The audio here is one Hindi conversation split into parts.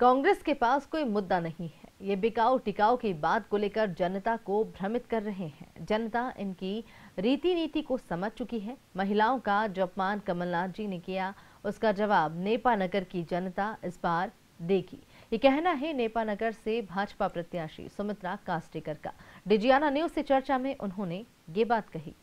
कांग्रेस के पास कोई मुद्दा नहीं है ये बिकाऊ टिकाऊ की बात को लेकर जनता को भ्रमित कर रहे हैं जनता इनकी रीति नीति को समझ चुकी है महिलाओं का जो अपमान कमलनाथ जी ने किया उसका जवाब नेपानगर की जनता इस बार देगी ये कहना है नेपानगर से भाजपा प्रत्याशी सुमित्रा कास्टेकर का डिजियाना न्यूज से चर्चा में उन्होंने ये बात कही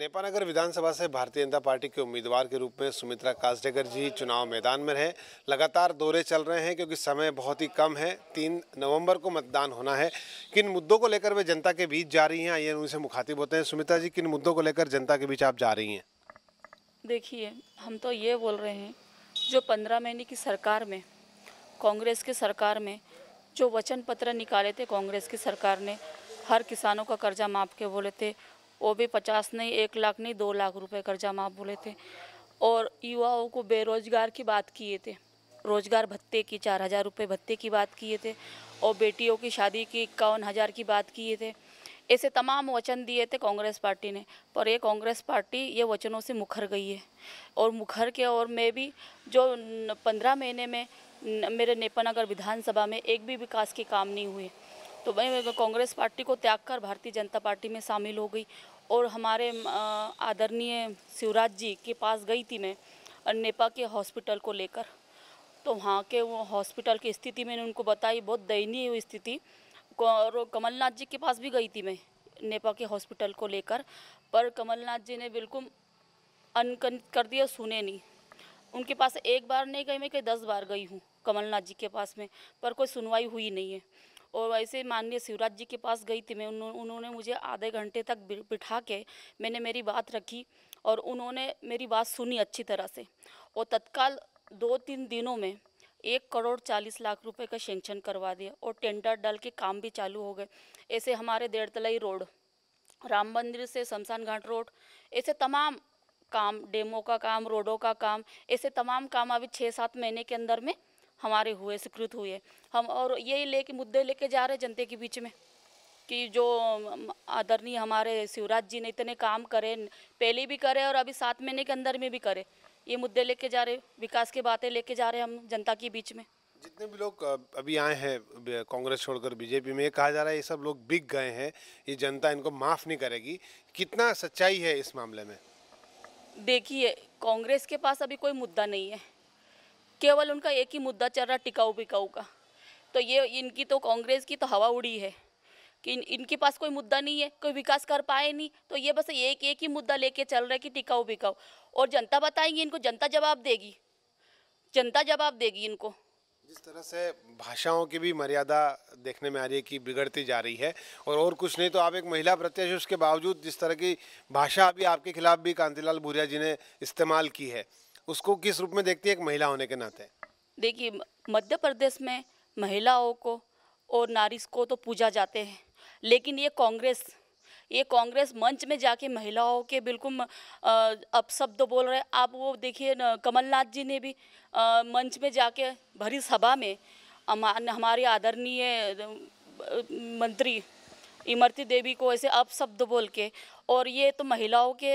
नेपानगर विधानसभा से भारतीय जनता पार्टी के उम्मीदवार के रूप में सुमित्रा काजडेकर जी चुनाव मैदान में रहे लगातार दौरे चल रहे हैं क्योंकि समय बहुत ही कम है तीन नवंबर को मतदान होना है किन मुद्दों को लेकर वे जनता के बीच जा रही हैं आइए उनसे मुखातिब होते हैं सुमित्रा जी किन मुद्दों को लेकर जनता के बीच आप जा रही हैं देखिए हम तो ये बोल रहे हैं जो पंद्रह महीने की सरकार में कांग्रेस की सरकार में जो वचन पत्र निकाले थे कांग्रेस की सरकार ने हर किसानों का कर्जा माफ के बोले थे वो भी पचास नहीं एक लाख नहीं दो लाख रुपए कर्जा माफ बोले थे और युवाओं को बेरोजगार की बात किए थे रोजगार भत्ते की चार हज़ार रुपये भत्ते की बात किए थे और बेटियों की शादी की इक्यावन हज़ार की बात किए थे ऐसे तमाम वचन दिए थे कांग्रेस पार्टी ने पर ये कांग्रेस पार्टी ये वचनों से मुखर गई है और मुखर के और मैं भी जो पंद्रह महीने में मेरे नेपानगर विधानसभा में एक भी विकास के काम नहीं हुए तो मैं कांग्रेस पार्टी को त्याग कर भारतीय जनता पार्टी में शामिल हो गई और हमारे आदरणीय शिवराज जी के पास गई थी मैं नेपा के हॉस्पिटल को लेकर तो वहाँ के वो हॉस्पिटल की स्थिति मैंने उनको बताई बहुत दयनीय स्थिति और कमलनाथ जी के पास भी गई थी मैं नेपा के हॉस्पिटल को लेकर पर कमलनाथ जी ने बिल्कुल अनकन कर दिया सुने नहीं उनके पास एक बार नहीं गई मैं कहीं दस बार गई हूँ कमलनाथ जी के पास में पर कोई सुनवाई हुई नहीं है और वैसे माननीय शिवराज जी के पास गई थी मैं उन्होंने मुझे आधे घंटे तक बिठा के मैंने मेरी बात रखी और उन्होंने मेरी बात सुनी अच्छी तरह से और तत्काल दो तीन दिनों में एक करोड़ चालीस लाख रुपए का सेंक्शन करवा दिया और टेंडर डाल के काम भी चालू हो गए ऐसे हमारे देड़तलाई रोड राम मंदिर से शमशान घाट रोड ऐसे तमाम काम डेमो का काम रोडों का काम ऐसे तमाम काम अभी छः सात महीने के अंदर में हमारे हुए स्वीकृत हुए हम और यही लेके मुद्दे लेके जा रहे जनता के बीच में कि जो आदरणीय हमारे शिवराज जी ने इतने काम करे पहले भी करे और अभी सात महीने के अंदर में भी करे ये मुद्दे लेके जा रहे विकास की बातें लेके जा रहे हम जनता के बीच में जितने भी लोग अभी आए हैं कांग्रेस छोड़कर बीजेपी में कहा जा रहा है ये सब लोग बिक गए हैं ये जनता इनको माफ़ नहीं करेगी कितना सच्चाई है इस मामले में देखिए कांग्रेस के पास अभी कोई मुद्दा नहीं है केवल उनका एक ही मुद्दा चल रहा टिकाऊ बिकाऊ का तो ये इनकी तो कांग्रेस की तो हवा उड़ी है कि इन, इनके पास कोई मुद्दा नहीं है कोई विकास कर पाए नहीं तो ये बस एक एक ही मुद्दा लेके चल रहा है कि टिकाऊ बिकाऊ और जनता बताएंगे इनको जनता जवाब देगी जनता जवाब देगी इनको जिस तरह से भाषाओं की भी मर्यादा देखने में आ रही है कि बिगड़ती जा रही है और और कुछ नहीं तो आप एक महिला प्रत्याशी उसके बावजूद जिस तरह की भाषा अभी आपके खिलाफ भी कांतिलाल भूरिया जी ने इस्तेमाल की है उसको किस रूप में देखती है एक महिला होने के नाते देखिए मध्य प्रदेश में महिलाओं को और नारी को तो पूजा जाते हैं लेकिन ये कांग्रेस ये कांग्रेस मंच में जाके महिलाओं के बिल्कुल अपशब्द बोल रहे हैं आप वो देखिए कमलनाथ जी ने भी आ, मंच में जाके भरी सभा में हमारे आदरणीय मंत्री इमरती देवी को ऐसे अपशब्द बोल के और ये तो महिलाओं के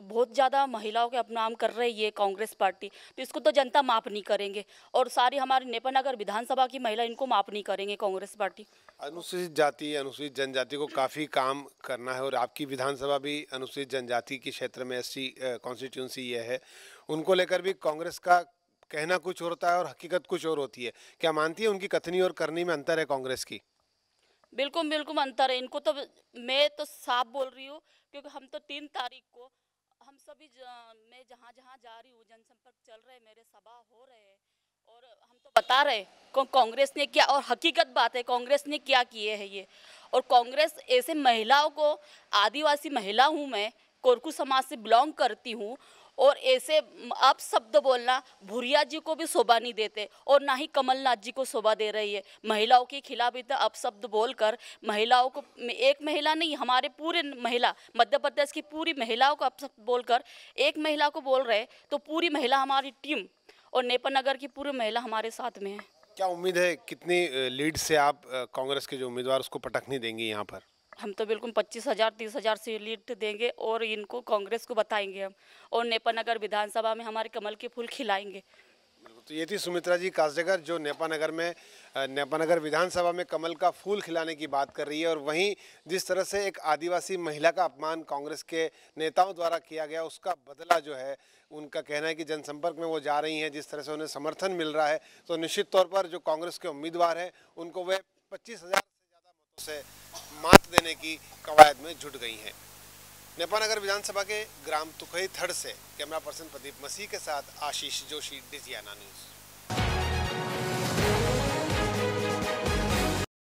बहुत ज़्यादा महिलाओं के अपनाम कर रही है कांग्रेस पार्टी तो इसको तो जनता माफ़ नहीं करेंगे और सारी हमारी नेपानगर विधानसभा की महिला इनको माफ़ नहीं करेंगे कांग्रेस पार्टी अनुसूचित जाति अनुसूचित जनजाति को काफ़ी काम करना है और आपकी विधानसभा भी अनुसूचित जनजाति के क्षेत्र में ऐसी कॉन्स्टिट्यूंसी ये है उनको लेकर भी कांग्रेस का कहना कुछ होता है और हकीकत कुछ और होती है क्या मानती है उनकी कथनी और करनी में अंतर है कांग्रेस की बिल्कुल बिल्कुल अंतर है इनको तो मैं तो साफ बोल रही हूँ क्योंकि हम तो तीन तारीख को हम सभी मैं जहाँ जहाँ जा रही हूँ जनसंपर्क चल रहे मेरे सभा हो रहे हैं और हम तो बता रहे कांग्रेस ने क्या और हकीकत बात है कांग्रेस ने क्या किए है ये और कांग्रेस ऐसे महिलाओं को आदिवासी महिला हूँ मैं कोरकू समाज से बिलोंग करती हूँ और ऐसे आप शब्द बोलना भूरिया जी को भी शोभा नहीं देते और ना ही कमलनाथ जी को शोभा दे रही है महिलाओं के खिलाफ इतना अपशब्द बोलकर महिलाओं को एक महिला नहीं हमारे पूरे महिला मध्य प्रदेश की पूरी महिलाओं को अपशब्द बोलकर एक महिला को बोल रहे तो पूरी महिला हमारी टीम और नेपाल नगर की पूरी महिला हमारे साथ में है क्या उम्मीद है कितनी लीड से आप कांग्रेस के जो उम्मीदवार उसको पटक नहीं देंगे यहाँ पर हम तो बिल्कुल पच्चीस हज़ार तीस हज़ार सीट देंगे और इनको कांग्रेस को बताएंगे हम और नेपानगर विधानसभा में हमारे कमल के फूल खिलाएंगे तो ये थी सुमित्रा जी काजगर जो नेपानगर में नेपानगर विधानसभा में कमल का फूल खिलाने की बात कर रही है और वहीं जिस तरह से एक आदिवासी महिला का अपमान कांग्रेस के नेताओं द्वारा किया गया उसका बदला जो है उनका कहना है कि जनसंपर्क में वो जा रही हैं जिस तरह से उन्हें समर्थन मिल रहा है तो निश्चित तौर पर जो कांग्रेस के उम्मीदवार हैं उनको वह पच्चीस तो से मात देने की कवायद में जुट गई हैं नेपानगर विधानसभा के ग्राम तुखई थड़ से कैमरा पर्सन प्रदीप मसीह के साथ आशीष जोशी डिजियाना न्यूज़